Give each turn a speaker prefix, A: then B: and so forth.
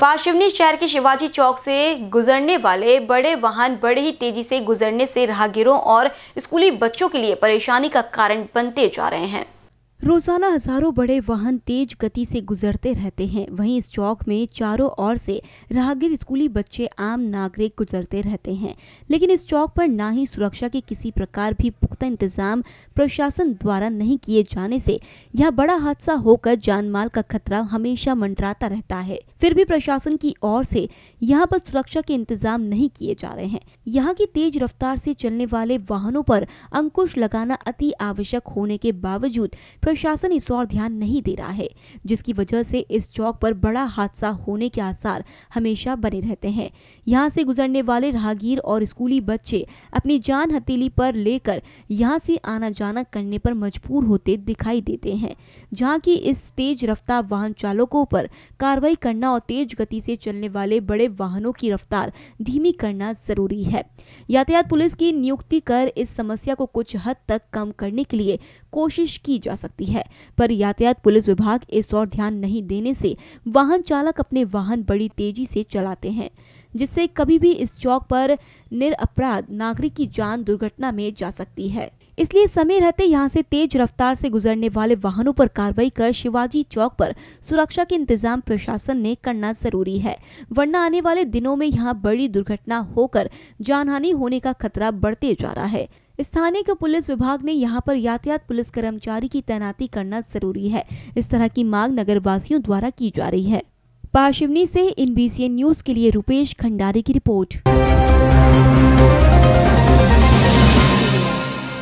A: पार्शिवनी शहर के शिवाजी चौक से गुजरने वाले बड़े वाहन बड़े ही तेजी से गुजरने से राहगीरों और स्कूली बच्चों के लिए परेशानी का कारण बनते जा रहे हैं रोजाना हजारों बड़े वाहन तेज गति से गुजरते रहते हैं वहीं इस चौक में चारों ओर से राहगीर स्कूली बच्चे आम नागरिक गुजरते रहते हैं लेकिन इस चौक पर ना ही सुरक्षा के किसी प्रकार भी पुख्ता इंतजाम प्रशासन द्वारा नहीं किए जाने से यह बड़ा हादसा होकर जानमाल का खतरा हमेशा मंडराता रहता है फिर भी प्रशासन की ओर से यहाँ पर सुरक्षा के इंतजाम नहीं किए जा रहे हैं यहाँ की तेज रफ्तार से चलने वाले वाहनों पर अंकुश लगाना अति आवश्यक होने के बावजूद प्रशासन इस ओर ध्यान नहीं दे रहा है जिसकी वजह से इस चौक पर बड़ा हादसा होने के आसार हमेशा बने रहते हैं यहाँ से गुजरने वाले राहगीर और स्कूली बच्चे अपनी जान हथेली पर लेकर यहाँ से आना जाना करने पर मजबूर होते दिखाई देते हैं जहाँ की इस तेज रफ्तार वाहन चालकों पर कार्रवाई करना और तेज गति से चलने वाले बड़े वाहनों की रफ्तार धीमी करना जरूरी है यातायात पुलिस की नियुक्ति कर इस समस्या को कुछ हद तक कम करने के लिए कोशिश की जा सकती सकती है पर यातायात पुलिस विभाग इस ओर ध्यान नहीं देने से वाहन चालक अपने वाहन बड़ी तेजी से चलाते हैं जिससे कभी भी इस चौक पर निरअपराध नागरिक की जान दुर्घटना में जा सकती है इसलिए समय रहते यहाँ से तेज रफ्तार से गुजरने वाले वाहनों पर कार्रवाई कर शिवाजी चौक पर सुरक्षा के इंतजाम प्रशासन ने करना जरूरी है वरना आने वाले दिनों में यहाँ बड़ी दुर्घटना होकर जानहानि होने का खतरा बढ़ते जा रहा है स्थानीय पुलिस विभाग ने यहाँ पर यातायात पुलिस कर्मचारी की तैनाती करना जरूरी है इस तरह की मांग नगर वासियों द्वारा की जा रही है पार्शिवनी से इन न्यूज के लिए रूपेश खंडारी की रिपोर्ट